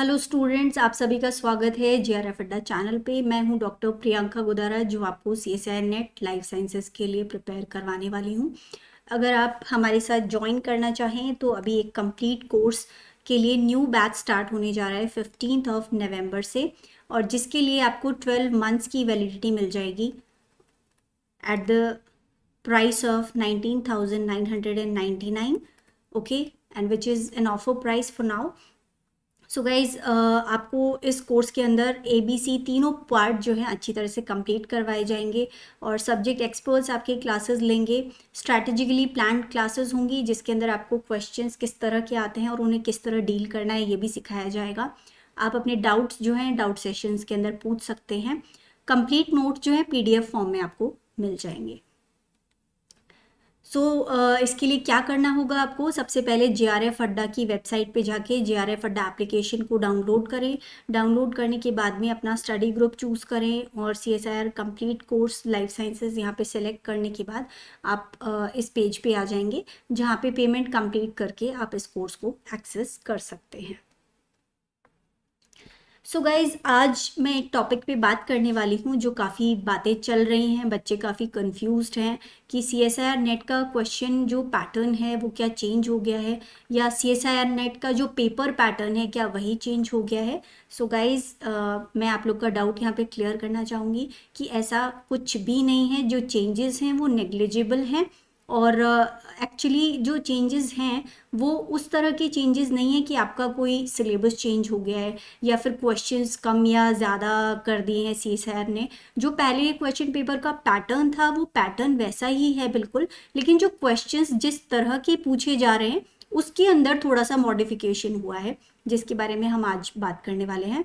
hello students आप सभी का स्वागत है J R F Adda channel पे मैं हूं डॉक्टर प्रियंका गोदारा जो आपको C S I NET life sciences के लिए प्रिपेयर करवाने वाली हूं अगर आप हमारे साथ ज्वाइन करना चाहें तो अभी एक कंप्लीट कोर्स के लिए न्यू बैच स्टार्ट होने जा रहा है फिफ्टीन ऑफ नवम्बर से और जिसके लिए आपको ट्वेल्व मंथ्स की वैलिडिटी मिल जाएगी at the price of nineteen thousand nine hundred and ninety nine okay and which is an offer price for now so guys uh, आपको इस कोर्स के अंदर ए बी सी तीनों पार्ट जो है अच्छी तरह से कंप्लीट करवाए जाएंगे और सब्जेक्ट एक्सपर्ट्स आपके क्लासेस लेंगे स्ट्रैटेजिकली प्लान क्लासेस होंगी जिसके अंदर आपको क्वेश्चंस किस तरह के आते हैं और उन्हें किस तरह डील करना है ये भी सिखाया जाएगा आप अपने डाउट्स जो हैं डाउट सेशंस के अंदर पूछ सकते हैं कंप्लीट नोट जो है पी फॉर्म में आपको मिल जाएंगे सो so, uh, इसके लिए क्या करना होगा आपको सबसे पहले जे आर एफ अड्डा की वेबसाइट पे जाके J R F Adda application को डाउनलोड करें डाउनलोड करने के बाद में अपना स्टडी ग्रुप चूज़ करें और C S I R complete course life sciences यहाँ पे सेलेक्ट करने के बाद आप uh, इस पेज पे आ जाएंगे जहाँ पे पेमेंट कम्प्लीट करके आप इस कोर्स को एक्सेस कर सकते हैं सो so गाइज़ आज मैं एक टॉपिक पे बात करने वाली हूँ जो काफ़ी बातें चल रही हैं बच्चे काफ़ी कंफ्यूज हैं कि C S I R NET का क्वेश्चन जो पैटर्न है वो क्या चेंज हो गया है या C S I R NET का जो पेपर पैटर्न है क्या वही चेंज हो गया है सो so गाइज़ मैं आप लोग का डाउट यहाँ पे क्लियर करना चाहूँगी कि ऐसा कुछ भी नहीं है जो चेंजेस हैं वो नेग्लिजिबल हैं और एक्चुअली uh, जो चेंजेस हैं वो उस तरह के चेंजेस नहीं है कि आपका कोई सिलेबस चेंज हो गया है या फिर क्वेश्चंस कम या ज़्यादा कर दिए हैं सी सर ने जो पहले क्वेश्चन पेपर का पैटर्न था वो पैटर्न वैसा ही है बिल्कुल लेकिन जो क्वेश्चंस जिस तरह के पूछे जा रहे हैं उसके अंदर थोड़ा सा मॉडिफिकेशन हुआ है जिसके बारे में हम आज बात करने वाले हैं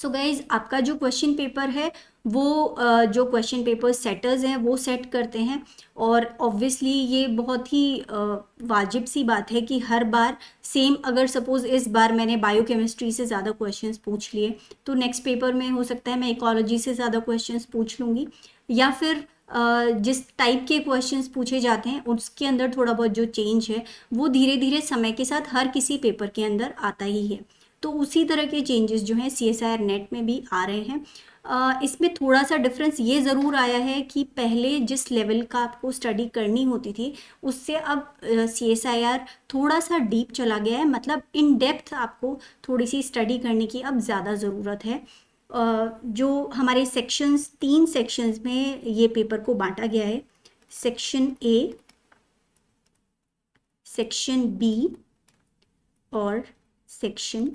सो गाइज आपका जो क्वेश्चन पेपर है वो जो क्वेश्चन पेपर सेटर्स हैं वो सेट करते हैं और ऑब्वियसली ये बहुत ही वाजिब सी बात है कि हर बार सेम अगर सपोज़ इस बार मैंने बायोकेमिस्ट्री से ज़्यादा क्वेश्चंस पूछ लिए तो नेक्स्ट पेपर में हो सकता है मैं इकोलॉजी से ज़्यादा क्वेश्चंस पूछ लूँगी या फिर जिस टाइप के क्वेश्चंस पूछे जाते हैं उसके अंदर थोड़ा बहुत जो चेंज है वो धीरे धीरे समय के साथ हर किसी पेपर के अंदर आता ही है तो उसी तरह के चेंजेस जो हैं C S I R NET में भी आ रहे हैं इसमें थोड़ा सा डिफरेंस ये ज़रूर आया है कि पहले जिस लेवल का आपको स्टडी करनी होती थी उससे अब सी एस आई आर थोड़ा सा डीप चला गया है मतलब इन डेप्थ आपको थोड़ी सी स्टडी करने की अब ज़्यादा ज़रूरत है जो हमारे सेक्शंस तीन सेक्शंस में ये पेपर को बांटा गया है सेक्शन ए सेक्शन बी और सेक्शन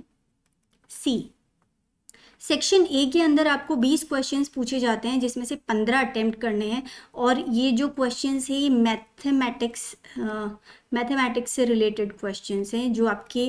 सी सेक्शन ए के अंदर आपको 20 क्वेश्चंस पूछे जाते हैं जिसमें से 15 अटेम्प्ट करने हैं और ये जो क्वेश्चंस है ये मैथमेटिक्स मैथमेटिक्स से रिलेटेड क्वेश्चन हैं जो आपके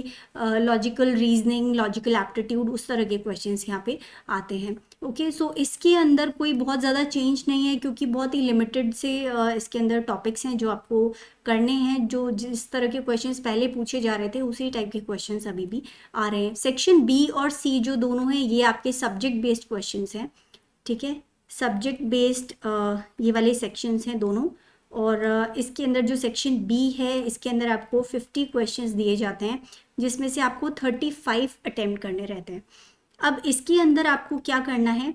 लॉजिकल रीजनिंग लॉजिकल एप्टीट्यूड उस तरह के क्वेश्चन यहाँ पे आते हैं ओके okay, सो so इसके अंदर कोई बहुत ज़्यादा चेंज नहीं है क्योंकि बहुत ही लिमिटेड से इसके अंदर टॉपिक्स हैं जो आपको करने हैं जो जिस तरह के क्वेश्चंस पहले पूछे जा रहे थे उसी टाइप के क्वेश्चंस अभी भी आ रहे हैं सेक्शन बी और सी जो दोनों हैं ये आपके सब्जेक्ट बेस्ड क्वेश्चन हैं ठीक है सब्जेक्ट बेस्ड ये वाले सेक्शंस हैं दोनों और इसके अंदर जो सेक्शन बी है इसके अंदर आपको फिफ्टी क्वेश्चन दिए जाते हैं जिसमें से आपको थर्टी फाइव अटैम्प्ट करने रहते हैं अब इसके अंदर आपको क्या करना है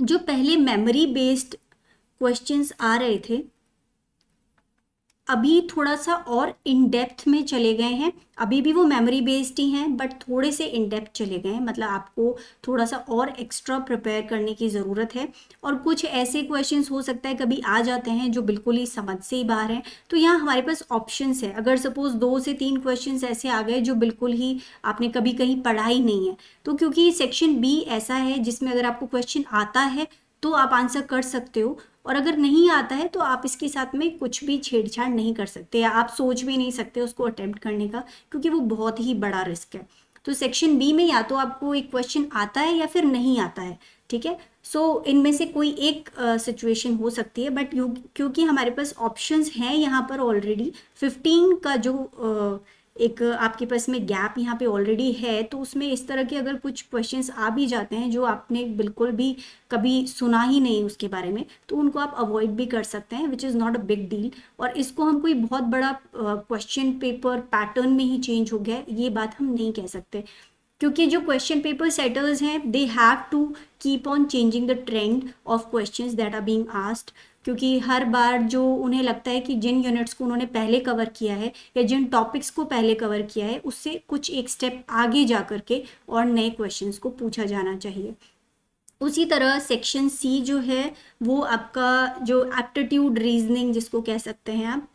जो पहले मेमोरी बेस्ड क्वेश्चंस आ रहे थे अभी थोड़ा सा और इन डेप्थ में चले गए हैं अभी भी वो मेमोरी बेस्ड ही हैं बट थोड़े से इन डेप्थ चले गए हैं मतलब आपको थोड़ा सा और एक्स्ट्रा प्रिपेयर करने की ज़रूरत है और कुछ ऐसे क्वेश्चन हो सकता है कभी आ जाते हैं जो बिल्कुल ही समझ से ही बाहर हैं तो यहाँ हमारे पास ऑप्शन है अगर सपोज दो से तीन क्वेश्चन ऐसे आ गए जो बिल्कुल ही आपने कभी कहीं पढ़ा ही नहीं है तो क्योंकि सेक्शन बी ऐसा है जिसमें अगर आपको क्वेश्चन आता है तो आप आंसर कर सकते हो और अगर नहीं आता है तो आप इसके साथ में कुछ भी छेड़छाड़ नहीं कर सकते आप सोच भी नहीं सकते उसको अटेम्प्ट करने का क्योंकि वो बहुत ही बड़ा रिस्क है तो सेक्शन बी में या तो आपको एक क्वेश्चन आता है या फिर नहीं आता है ठीक है सो so, इनमें से कोई एक सिचुएशन uh, हो सकती है बट क्योंकि हमारे पास ऑप्शंस हैं यहाँ पर ऑलरेडी 15 का जो uh, एक आपके पास में गैप यहाँ पे ऑलरेडी है तो उसमें इस तरह के अगर कुछ क्वेश्चंस आ भी जाते हैं जो आपने बिल्कुल भी कभी सुना ही नहीं उसके बारे में तो उनको आप अवॉइड भी कर सकते हैं which is not a big deal और इसको हम कोई बहुत बड़ा क्वेश्चन पेपर पैटर्न में ही चेंज हो गया ये बात हम नहीं कह सकते क्योंकि जो क्वेश्चन पेपर सेटर्स हैं they have to keep on changing the trend of questions that are being asked क्योंकि हर बार जो उन्हें लगता है कि जिन यूनिट्स को उन्होंने पहले कवर किया है या जिन टॉपिक्स को पहले कवर किया है उससे कुछ एक स्टेप आगे जा करके और नए क्वेश्चंस को पूछा जाना चाहिए उसी तरह सेक्शन सी जो है वो आपका जो एप्टीट्यूड रीजनिंग जिसको कह सकते हैं आप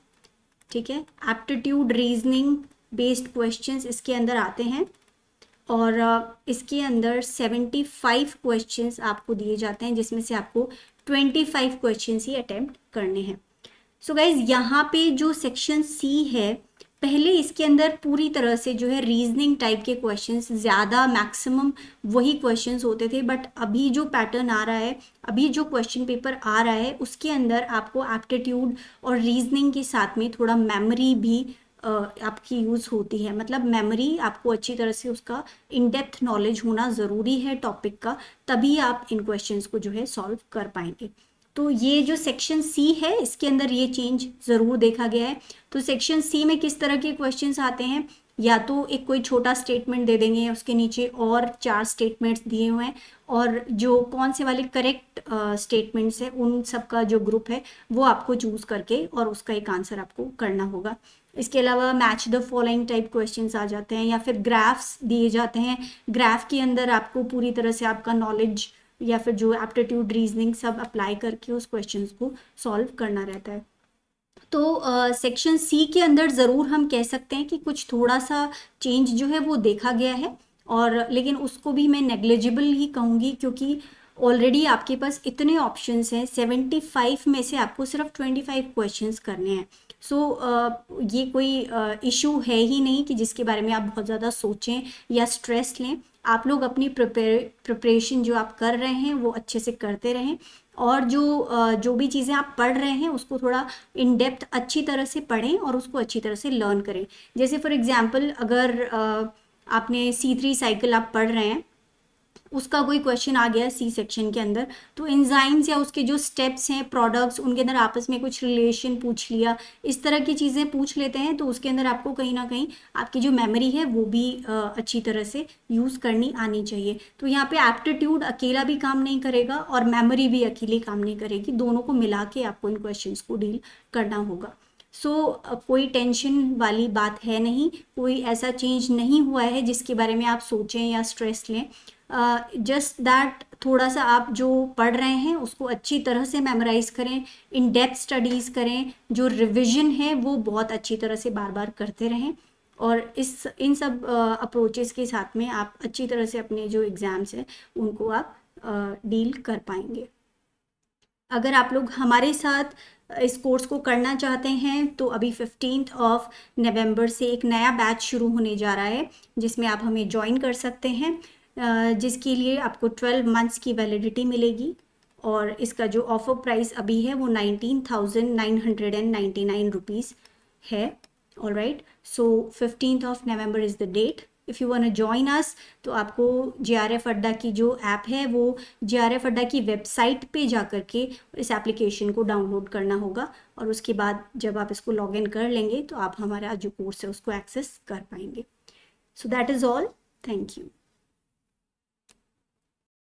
ठीक है एप्टीट्यूड रीजनिंग बेस्ड क्वेश्चन इसके अंदर आते हैं और इसके अंदर 75 क्वेश्चंस आपको दिए जाते हैं जिसमें से आपको 25 क्वेश्चंस ही अटैम्प्ट करने हैं सो गाइज यहाँ पे जो सेक्शन सी है पहले इसके अंदर पूरी तरह से जो है रीजनिंग टाइप के क्वेश्चंस ज़्यादा मैक्सिमम वही क्वेश्चंस होते थे बट अभी जो पैटर्न आ रहा है अभी जो क्वेश्चन पेपर आ रहा है उसके अंदर आपको एप्टीट्यूड और रीजनिंग के साथ में थोड़ा मेमोरी भी आपकी यूज़ होती है मतलब मेमोरी आपको अच्छी तरह से उसका इन डेप्थ नॉलेज होना ज़रूरी है टॉपिक का तभी आप इन क्वेश्चन को जो है सॉल्व कर पाएंगे तो ये जो सेक्शन सी है इसके अंदर ये चेंज ज़रूर देखा गया है तो सेक्शन सी में किस तरह के क्वेश्चन आते हैं या तो एक कोई छोटा स्टेटमेंट दे देंगे उसके नीचे और चार स्टेटमेंट्स दिए हुए हैं और जो कौन से वाले करेक्ट स्टेटमेंट्स हैं उन सब का जो ग्रुप है वो आपको चूज़ करके और उसका एक आंसर आपको करना होगा इसके अलावा match the following type question आ जाते हैं या फिर ग्राफ्स दिए जाते हैं ग्राफ के अंदर आपको पूरी तरह से आपका नॉलेज या फिर जो एप्टीट्यूड रीजनिंग सब अप्लाई करके उस क्वेश्चन को सॉल्व करना रहता है तो सेक्शन uh, सी के अंदर ज़रूर हम कह सकते हैं कि कुछ थोड़ा सा चेंज जो है वो देखा गया है और लेकिन उसको भी मैं नेग्लेजिबल ही कहूँगी क्योंकि ऑलरेडी आपके पास इतने ऑप्शंस हैं 75 में से आपको सिर्फ 25 क्वेश्चंस करने हैं सो so, ये कोई इशू है ही नहीं कि जिसके बारे में आप बहुत ज़्यादा सोचें या स्ट्रेस लें आप लोग अपनी प्रिपरेशन जो आप कर रहे हैं वो अच्छे से करते रहें और जो जो भी चीज़ें आप पढ़ रहे हैं उसको थोड़ा इन डेप्थ अच्छी तरह से पढ़ें और उसको अच्छी तरह से लर्न करें जैसे फॉर एग्ज़ाम्पल अगर आपने सी थ्री साइकिल आप पढ़ रहे हैं उसका कोई क्वेश्चन आ गया सी सेक्शन के अंदर तो इंजाइम्स या उसके जो स्टेप्स हैं प्रोडक्ट्स उनके अंदर आपस में कुछ रिलेशन पूछ लिया इस तरह की चीज़ें पूछ लेते हैं तो उसके अंदर आपको कहीं ना कहीं आपकी जो मेमोरी है वो भी अच्छी तरह से यूज़ करनी आनी चाहिए तो यहाँ पे एप्टीट्यूड अकेला भी काम नहीं करेगा और मेमोरी भी अकेले काम नहीं करेगी दोनों को मिला के आपको इन क्वेश्चन को डील करना होगा सो so, कोई टेंशन वाली बात है नहीं कोई ऐसा चेंज नहीं हुआ है जिसके बारे में आप सोचें या स्ट्रेस लें जस्ट uh, दैट थोड़ा सा आप जो पढ़ रहे हैं उसको अच्छी तरह से मेमोराइज करें इन डेप्थ स्टडीज़ करें जो रिविजन है वो बहुत अच्छी तरह से बार बार करते रहें और इस इन सब अप्रोचेस uh, के साथ में आप अच्छी तरह से अपने जो एग्ज़ाम्स हैं उनको आप डील uh, कर पाएंगे अगर आप लोग हमारे साथ इस कोर्स को करना चाहते हैं तो अभी फिफ्टीन ऑफ नवंबर से एक नया बैच शुरू होने जा रहा है जिसमें आप हमें ज्वाइन कर सकते हैं जिसके लिए आपको 12 मंथ्स की वैलिडिटी मिलेगी और इसका जो ऑफर प्राइस अभी है वो nineteen thousand nine hundred and ninety nine rupees है all right so fifteen of November is the date if you want join us तो आपको जे आर एफ अड्डा की जो ऐप है वो जे आर एफ अड्डा की वेबसाइट पे जा कर के इस एप्लीकेशन को डाउनलोड करना होगा और उसके बाद जब आप इसको लॉग इन कर लेंगे तो आप हमारा जो कोर्स है उसको एक्सेस कर पाएंगे so that is all thank you